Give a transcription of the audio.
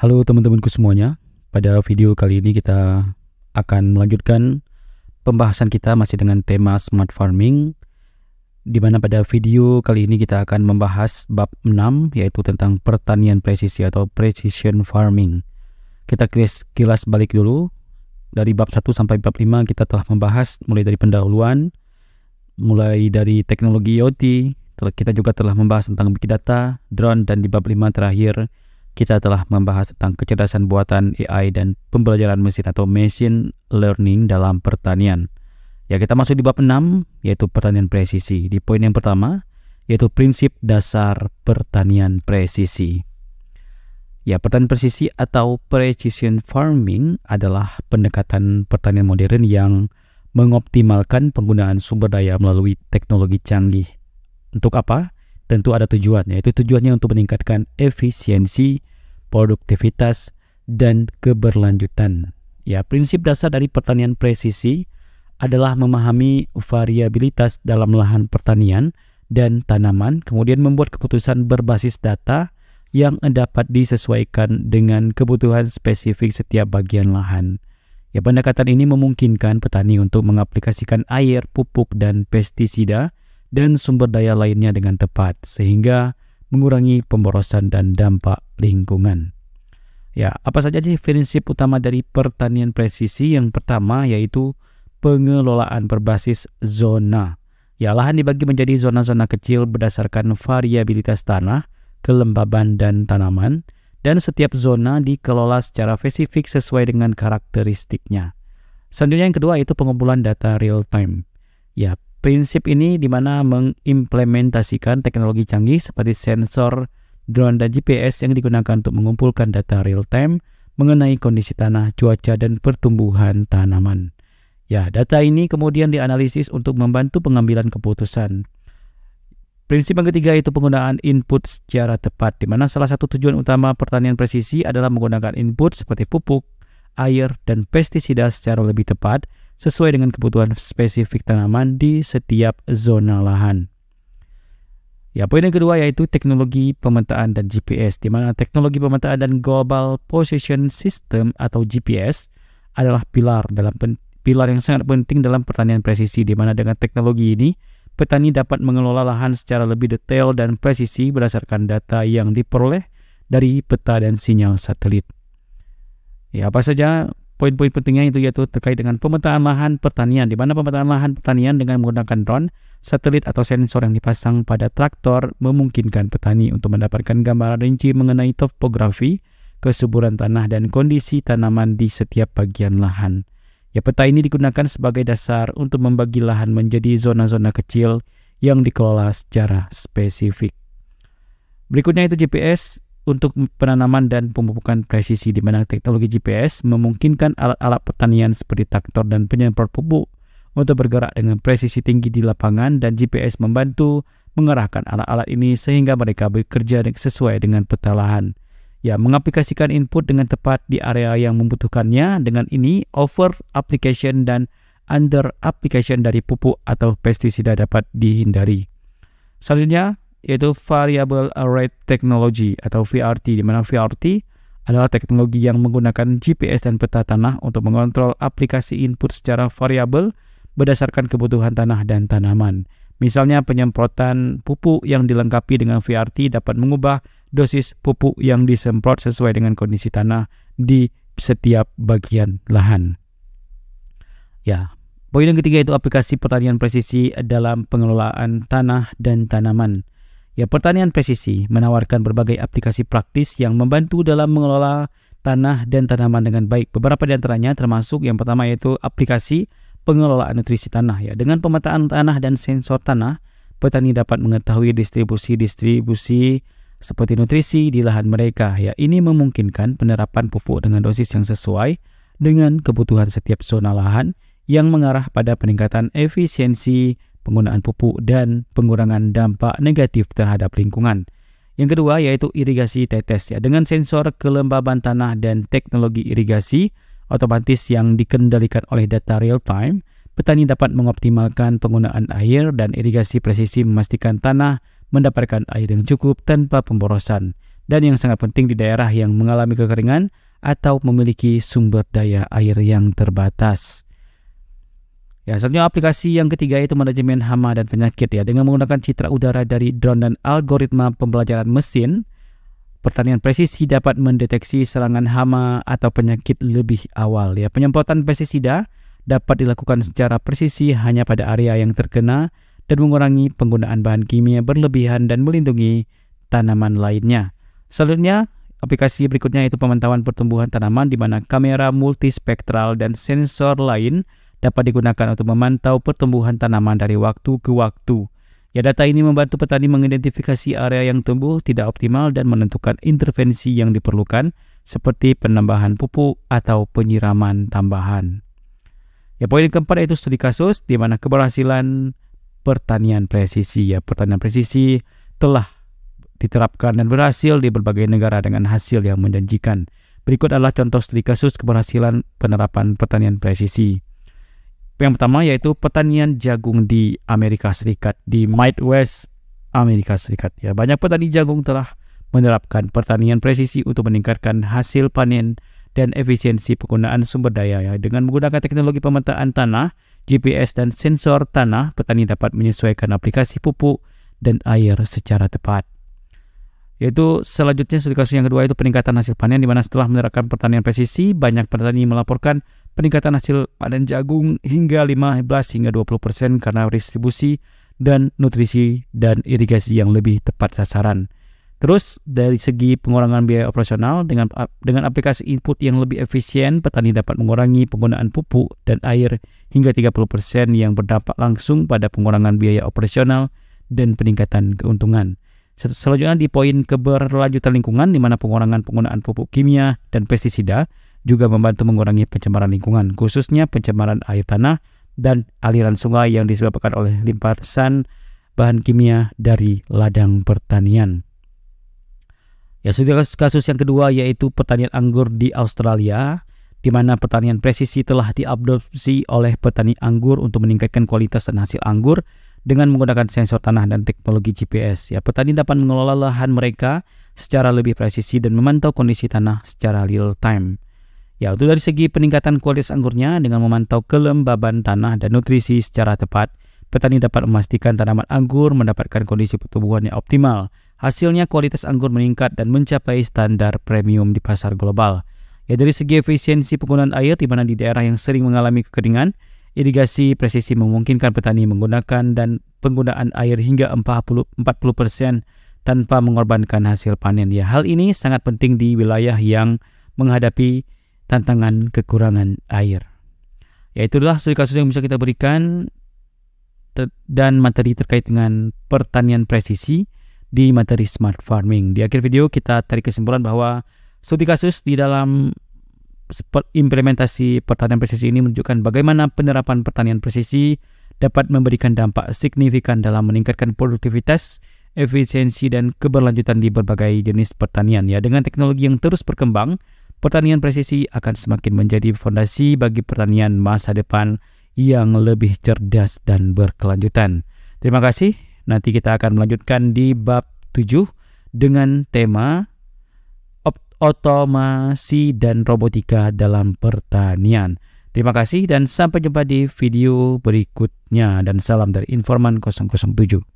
Halo teman-temanku semuanya. Pada video kali ini kita akan melanjutkan pembahasan kita masih dengan tema smart farming di mana pada video kali ini kita akan membahas bab 6 yaitu tentang pertanian presisi atau precision farming. Kita kilas, kilas balik dulu dari bab 1 sampai bab 5 kita telah membahas mulai dari pendahuluan mulai dari teknologi IoT kita juga telah membahas tentang big data, drone dan di bab 5 terakhir kita telah membahas tentang kecerdasan buatan AI dan pembelajaran mesin atau machine learning dalam pertanian. Ya, kita masuk di bab 6 yaitu pertanian presisi. Di poin yang pertama yaitu prinsip dasar pertanian presisi. Ya, pertanian presisi atau precision farming adalah pendekatan pertanian modern yang mengoptimalkan penggunaan sumber daya melalui teknologi canggih. Untuk apa? tentu ada tujuannya. yaitu tujuannya untuk meningkatkan efisiensi, produktivitas, dan keberlanjutan. Ya, prinsip dasar dari pertanian presisi adalah memahami variabilitas dalam lahan pertanian dan tanaman, kemudian membuat keputusan berbasis data yang dapat disesuaikan dengan kebutuhan spesifik setiap bagian lahan. Ya, pendekatan ini memungkinkan petani untuk mengaplikasikan air, pupuk, dan pestisida dan sumber daya lainnya dengan tepat sehingga mengurangi pemborosan dan dampak lingkungan. Ya, apa saja sih prinsip utama dari pertanian presisi? Yang pertama yaitu pengelolaan berbasis zona. Ya, lahan dibagi menjadi zona-zona kecil berdasarkan variabilitas tanah, kelembaban dan tanaman, dan setiap zona dikelola secara spesifik sesuai dengan karakteristiknya. Selanjutnya yang kedua yaitu pengumpulan data real time. Ya, Prinsip ini di mana mengimplementasikan teknologi canggih seperti sensor drone dan GPS yang digunakan untuk mengumpulkan data real time mengenai kondisi tanah, cuaca, dan pertumbuhan tanaman. Ya, data ini kemudian dianalisis untuk membantu pengambilan keputusan. Prinsip yang ketiga itu penggunaan input secara tepat, di mana salah satu tujuan utama pertanian presisi adalah menggunakan input seperti pupuk, air, dan pestisida secara lebih tepat sesuai dengan kebutuhan spesifik tanaman di setiap zona lahan. Ya, poin yang kedua yaitu teknologi pemetaan dan GPS, di mana teknologi pemetaan dan Global Position System atau GPS adalah pilar dalam pilar yang sangat penting dalam pertanian presisi, di mana dengan teknologi ini petani dapat mengelola lahan secara lebih detail dan presisi berdasarkan data yang diperoleh dari peta dan sinyal satelit. Ya, apa saja poin-poin pentingnya itu yaitu terkait dengan pemetaan lahan pertanian, di mana pemetaan lahan pertanian dengan menggunakan drone, satelit atau sensor yang dipasang pada traktor memungkinkan petani untuk mendapatkan gambaran rinci mengenai topografi, kesuburan tanah dan kondisi tanaman di setiap bagian lahan. Ya peta ini digunakan sebagai dasar untuk membagi lahan menjadi zona-zona kecil yang dikelola secara spesifik. Berikutnya itu GPS untuk penanaman dan pemupukan presisi di mana teknologi GPS memungkinkan alat-alat pertanian seperti traktor dan penyemprot pupuk untuk bergerak dengan presisi tinggi di lapangan dan GPS membantu mengerahkan alat-alat ini sehingga mereka bekerja sesuai dengan peta lahan. Ya, mengaplikasikan input dengan tepat di area yang membutuhkannya dengan ini over application dan under application dari pupuk atau pestisida dapat dihindari. Selanjutnya, yaitu Variable Array Technology atau VRT, di mana VRT adalah teknologi yang menggunakan GPS dan peta tanah untuk mengontrol aplikasi input secara variabel berdasarkan kebutuhan tanah dan tanaman. Misalnya penyemprotan pupuk yang dilengkapi dengan VRT dapat mengubah dosis pupuk yang disemprot sesuai dengan kondisi tanah di setiap bagian lahan. Ya, poin yang ketiga itu aplikasi pertanian presisi dalam pengelolaan tanah dan tanaman. Ya, pertanian presisi menawarkan berbagai aplikasi praktis yang membantu dalam mengelola tanah dan tanaman dengan baik. Beberapa di antaranya termasuk yang pertama yaitu aplikasi pengelolaan nutrisi tanah ya. Dengan pemetaan tanah dan sensor tanah, petani dapat mengetahui distribusi-distribusi seperti nutrisi di lahan mereka. Ya, ini memungkinkan penerapan pupuk dengan dosis yang sesuai dengan kebutuhan setiap zona lahan yang mengarah pada peningkatan efisiensi penggunaan pupuk, dan pengurangan dampak negatif terhadap lingkungan. Yang kedua yaitu irigasi tetes ya dengan sensor kelembaban tanah dan teknologi irigasi otomatis yang dikendalikan oleh data real time, petani dapat mengoptimalkan penggunaan air dan irigasi presisi memastikan tanah mendapatkan air yang cukup tanpa pemborosan dan yang sangat penting di daerah yang mengalami kekeringan atau memiliki sumber daya air yang terbatas. Ya, selanjutnya aplikasi yang ketiga itu manajemen hama dan penyakit ya dengan menggunakan citra udara dari drone dan algoritma pembelajaran mesin pertanian presisi dapat mendeteksi serangan hama atau penyakit lebih awal ya. Penyemprotan pestisida dapat dilakukan secara presisi hanya pada area yang terkena dan mengurangi penggunaan bahan kimia berlebihan dan melindungi tanaman lainnya. Selanjutnya, aplikasi berikutnya itu pemantauan pertumbuhan tanaman di mana kamera multispektral dan sensor lain dapat digunakan untuk memantau pertumbuhan tanaman dari waktu ke waktu. Ya, data ini membantu petani mengidentifikasi area yang tumbuh tidak optimal dan menentukan intervensi yang diperlukan seperti penambahan pupuk atau penyiraman tambahan. Ya, poin keempat yaitu studi kasus di mana keberhasilan pertanian presisi ya, pertanian presisi telah diterapkan dan berhasil di berbagai negara dengan hasil yang menjanjikan. Berikut adalah contoh studi kasus keberhasilan penerapan pertanian presisi. Yang pertama yaitu pertanian jagung di Amerika Serikat, di Midwest Amerika Serikat. Ya, banyak petani jagung telah menerapkan pertanian presisi untuk meningkatkan hasil panen dan efisiensi penggunaan sumber daya. Ya. Dengan menggunakan teknologi pemetaan tanah, GPS dan sensor tanah, petani dapat menyesuaikan aplikasi pupuk dan air secara tepat. Yaitu selanjutnya kasus yang kedua itu peningkatan hasil panen di mana setelah menerapkan pertanian presisi, banyak petani melaporkan peningkatan hasil panen jagung hingga 15 hingga 20% persen karena distribusi dan nutrisi dan irigasi yang lebih tepat sasaran. Terus dari segi pengurangan biaya operasional dengan dengan aplikasi input yang lebih efisien, petani dapat mengurangi penggunaan pupuk dan air hingga 30% persen yang berdampak langsung pada pengurangan biaya operasional dan peningkatan keuntungan. Selanjutnya di poin keberlanjutan lingkungan di mana pengurangan penggunaan pupuk kimia dan pestisida juga membantu mengurangi pencemaran lingkungan, khususnya pencemaran air tanah dan aliran sungai yang disebabkan oleh limpasan bahan kimia dari ladang pertanian. Ya, sudah kasus yang kedua yaitu pertanian anggur di Australia, di mana pertanian presisi telah diadopsi oleh petani anggur untuk meningkatkan kualitas dan hasil anggur dengan menggunakan sensor tanah dan teknologi GPS. Ya, petani dapat mengelola lahan mereka secara lebih presisi dan memantau kondisi tanah secara real time yaitu dari segi peningkatan kualitas anggurnya dengan memantau kelembaban tanah dan nutrisi secara tepat, petani dapat memastikan tanaman anggur mendapatkan kondisi pertumbuhan yang optimal. Hasilnya kualitas anggur meningkat dan mencapai standar premium di pasar global. Ya dari segi efisiensi penggunaan air di mana di daerah yang sering mengalami kekeringan, irigasi presisi memungkinkan petani menggunakan dan penggunaan air hingga 40% tanpa mengorbankan hasil panen. Ya, hal ini sangat penting di wilayah yang menghadapi tantangan kekurangan air. Ya itulah studi kasus yang bisa kita berikan dan materi terkait dengan pertanian presisi di materi smart farming. Di akhir video kita tarik kesimpulan bahwa studi kasus di dalam implementasi pertanian presisi ini menunjukkan bagaimana penerapan pertanian presisi dapat memberikan dampak signifikan dalam meningkatkan produktivitas, efisiensi dan keberlanjutan di berbagai jenis pertanian ya dengan teknologi yang terus berkembang pertanian presisi akan semakin menjadi fondasi bagi pertanian masa depan yang lebih cerdas dan berkelanjutan. Terima kasih. Nanti kita akan melanjutkan di bab 7 dengan tema otomasi dan robotika dalam pertanian. Terima kasih dan sampai jumpa di video berikutnya dan salam dari Informan 007.